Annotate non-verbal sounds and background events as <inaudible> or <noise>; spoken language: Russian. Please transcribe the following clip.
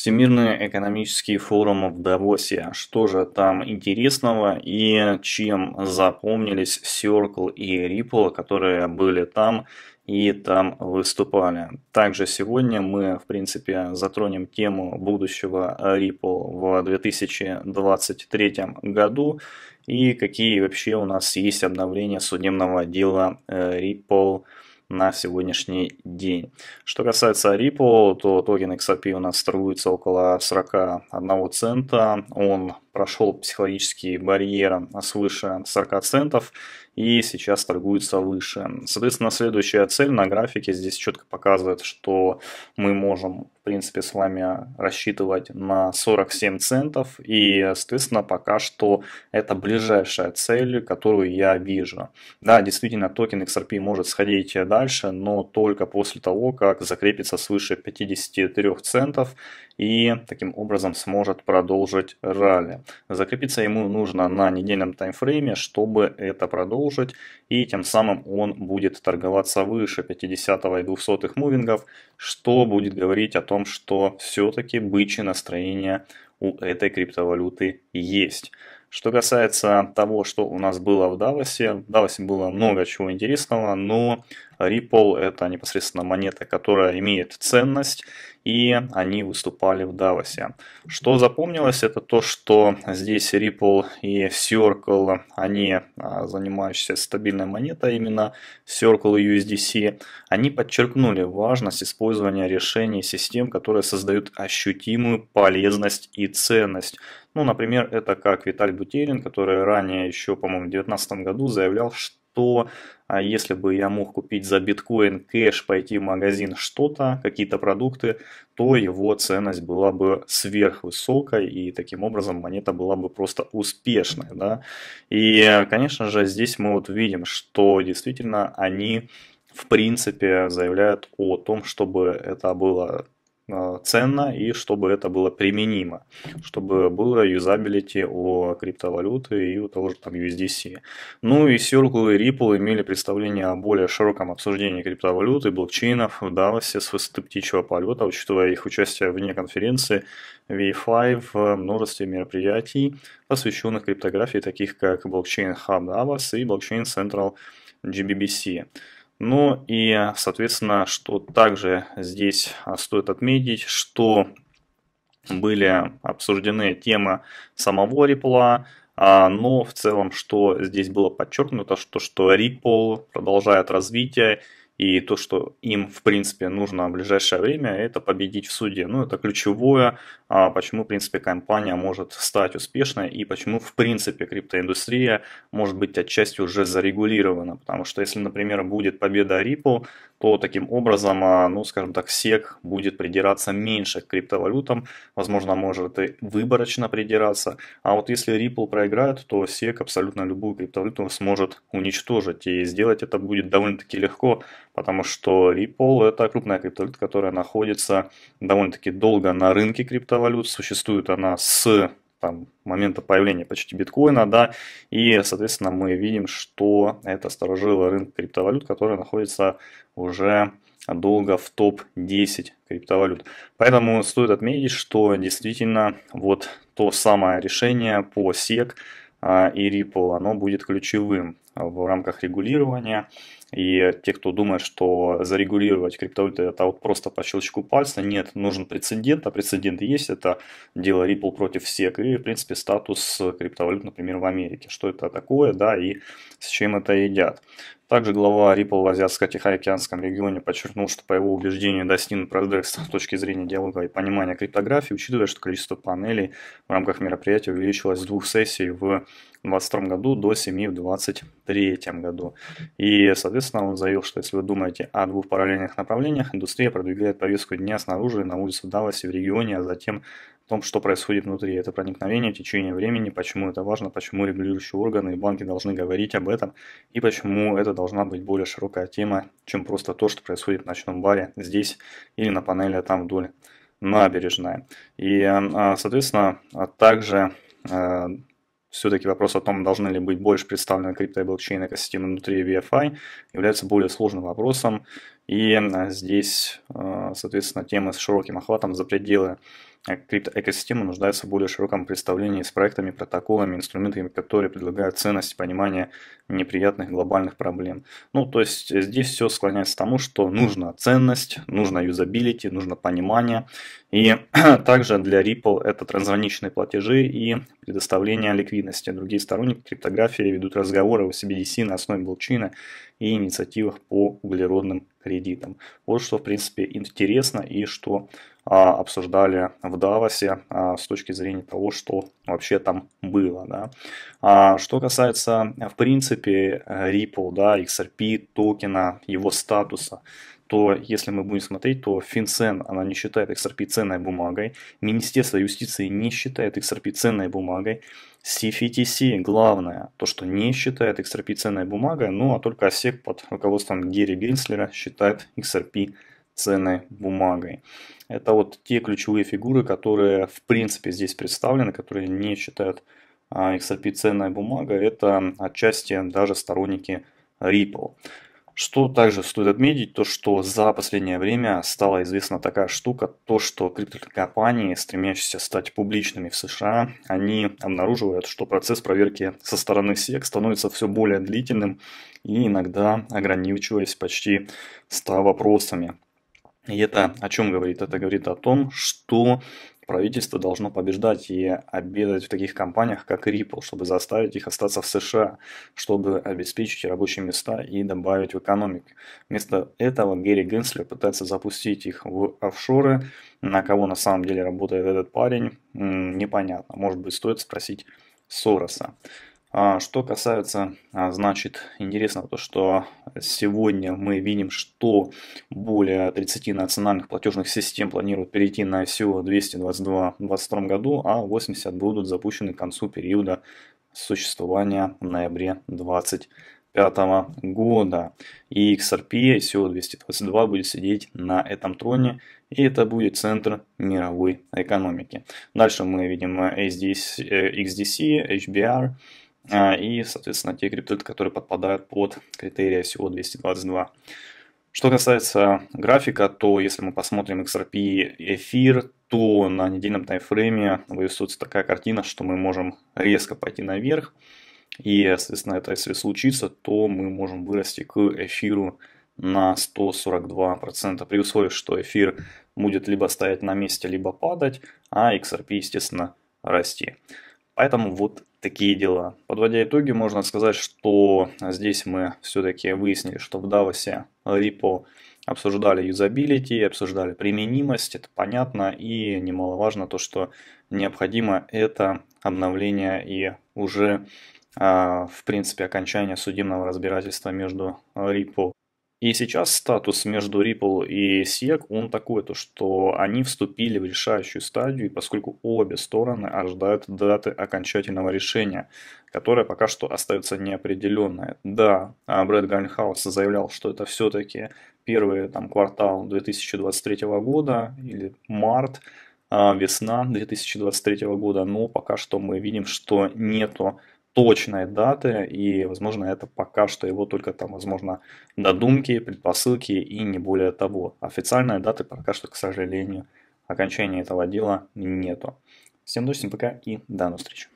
Всемирный экономический форум в Давосе. Что же там интересного и чем запомнились Circle и Ripple, которые были там и там выступали. Также сегодня мы, в принципе, затронем тему будущего Ripple в 2023 году и какие вообще у нас есть обновления судебного дела э, Ripple на сегодняшний день. Что касается Ripple, то токен XRP у нас торгуется около 41 цента. Он прошел психологический барьер свыше 40 центов и сейчас торгуется выше. Соответственно, следующая цель на графике здесь четко показывает, что мы можем, в принципе, с вами рассчитывать на 47 центов, и, соответственно, пока что это ближайшая цель, которую я вижу. Да, действительно, токен XRP может сходить дальше, но только после того, как закрепится свыше 53 центов, и таким образом сможет продолжить ралли. Закрепиться ему нужно на недельном таймфрейме, чтобы это продолжить, и тем самым он будет торговаться выше 50 и 200 мувингов, что будет говорить о том, что все-таки бычье настроение у этой криптовалюты есть. Что касается того, что у нас было в Давосе, в Давосе было много чего интересного, но Ripple это непосредственно монета, которая имеет ценность, и они выступали в Давосе. Что запомнилось, это то, что здесь Ripple и Circle, они а, занимающиеся стабильной монетой, именно Circle и USDC, они подчеркнули важность использования решений систем, которые создают ощутимую полезность и ценность. Ну, например, это как Виталь Бутерин, который ранее еще, по-моему, в 2019 году заявлял, что то а если бы я мог купить за биткоин кэш, пойти в магазин что-то, какие-то продукты, то его ценность была бы сверхвысокой, и таким образом монета была бы просто успешной. Да? И, конечно же, здесь мы вот видим, что действительно они в принципе заявляют о том, чтобы это было Э, ценно и чтобы это было применимо, чтобы было юзабилити о криптовалюты и у того же там USDC. Ну и Circle и Ripple имели представление о более широком обсуждении криптовалюты, и блокчейнов в Давосе с высоты птичьего полета, учитывая их участие вне конференции VFI в множестве мероприятий, посвященных криптографии, таких как блокчейн Hub Davos и блокчейн Central GBBC. Ну и, соответственно, что также здесь а, стоит отметить, что были обсуждены темы самого Ripple, а, но в целом, что здесь было подчеркнуто, что, что Ripple продолжает развитие и то, что им, в принципе, нужно в ближайшее время, это победить в суде. Ну, это ключевое, а почему, в принципе, компания может стать успешной и почему, в принципе, криптоиндустрия может быть отчасти уже зарегулирована. Потому что если, например, будет победа Ripple, то таким образом, а, ну, скажем так, SEC будет придираться меньше к криптовалютам, возможно, может и выборочно придираться. А вот если Ripple проиграет, то SEC абсолютно любую криптовалюту сможет уничтожить. И сделать это будет довольно-таки легко, потому что Ripple это крупная криптовалюта, которая находится довольно-таки долго на рынке криптовалют. Существует она с там, момента появления почти биткоина, да, и, соответственно, мы видим, что это сторожило рынок криптовалют, который находится уже долго в топ-10 криптовалют. Поэтому стоит отметить, что действительно вот то самое решение по SEC, а, и Ripple, оно будет ключевым в рамках регулирования. И те, кто думает, что зарегулировать криптовалюты это вот просто по щелчку пальца, нет, нужен прецедент, а прецедент есть, это дело Ripple против SEC и, в принципе, статус криптовалют, например, в Америке, что это такое, да, и с чем это едят. Также глава Ripple в Азиатско-Тихоокеанском регионе подчеркнул, что по его убеждению достигнут прогресс с точки зрения диалога и понимания криптографии, учитывая, что количество панелей в рамках мероприятия увеличилось с двух сессий в 2022 году до 7 в 2023 году. И, соответственно, он заявил, что если вы думаете о двух параллельных направлениях, индустрия продвигает повестку дня снаружи на улицу Далласе в регионе, а затем том, что происходит внутри это проникновение, течение времени, почему это важно, почему регулирующие органы и банки должны говорить об этом, и почему это должна быть более широкая тема, чем просто то, что происходит в ночном баре здесь или на панели там вдоль набережная. И, а, соответственно, а также а, все-таки вопрос о том, должны ли быть больше представлены крипто и блокчейн экосистемы внутри VFI, является более сложным вопросом, и а, здесь, а, соответственно, темы с широким охватом за пределы э, криптоэкосистемы нуждаются в более широком представлении с проектами, протоколами, инструментами, которые предлагают ценность понимания неприятных глобальных проблем. Ну, то есть э, здесь все склоняется к тому, что нужна ценность, нужна юзабилити, нужно понимание. И <clears throat> также для Ripple это трансграничные платежи и предоставление ликвидности. Другие сторонники криптографии ведут разговоры о CBDC на основе блокчейна и инициативах по углеродным кредитам. Вот что, в принципе, интересно и что а, обсуждали в Давосе а, с точки зрения того, что вообще там было. Да. А, что касается, в принципе, Ripple, да, XRP, токена, его статуса – то если мы будем смотреть, то Финсен, она не считает XRP ценной бумагой, Министерство юстиции не считает XRP ценной бумагой, CFTC главное, то что не считает XRP ценной бумагой, ну а только ОСЕК под руководством Герри Генслера считает XRP ценной бумагой. Это вот те ключевые фигуры, которые в принципе здесь представлены, которые не считают а, XRP ценной бумагой Это отчасти даже сторонники Ripple. Что также стоит отметить, то что за последнее время стала известна такая штука, то что криптокомпании, стремящиеся стать публичными в США, они обнаруживают, что процесс проверки со стороны SEC становится все более длительным и иногда ограничиваясь почти 100 вопросами. И это о чем говорит? Это говорит о том, что правительство должно побеждать и обедать в таких компаниях, как Ripple, чтобы заставить их остаться в США, чтобы обеспечить рабочие места и добавить в экономику. Вместо этого Гэри Генслер пытается запустить их в офшоры. На кого на самом деле работает этот парень, непонятно. Может быть, стоит спросить Сороса. А что касается, а, значит, интересно то, что сегодня мы видим, что более 30 национальных платежных систем планируют перейти на ICO 222 в 2022 году, а 80 будут запущены к концу периода существования в ноябре 2025 года. И XRP ICO 222 будет сидеть на этом троне, и это будет центр мировой экономики. Дальше мы видим HDC, XDC, HBR, а, и, соответственно, те криптовалюты, которые подпадают под критерии ICO 222. Что касается графика, то если мы посмотрим XRP и эфир, то на недельном таймфрейме вырисуется такая картина, что мы можем резко пойти наверх. И, соответственно, это если случится, то мы можем вырасти к эфиру на 142%, при условии, что эфир будет либо стоять на месте, либо падать, а XRP, естественно, расти. Поэтому вот Такие дела. Подводя итоги, можно сказать, что здесь мы все-таки выяснили, что в Давосе репо обсуждали юзабилити, обсуждали применимость, это понятно, и немаловажно то, что необходимо это обновление и уже а, в принципе окончание судебного разбирательства между репо и сейчас статус между Ripple и SEC, он такой, то что они вступили в решающую стадию, и поскольку обе стороны ожидают даты окончательного решения, которое пока что остается неопределенное. Да, а Брэд Гальнхаус заявлял, что это все-таки первый там, квартал 2023 года или март, а, весна 2023 года, но пока что мы видим, что нету точной даты, и, возможно, это пока что его только там, возможно, додумки, предпосылки и не более того. Официальной даты пока что, к сожалению, окончания этого дела нету. Всем удачи, пока и до новых встреч.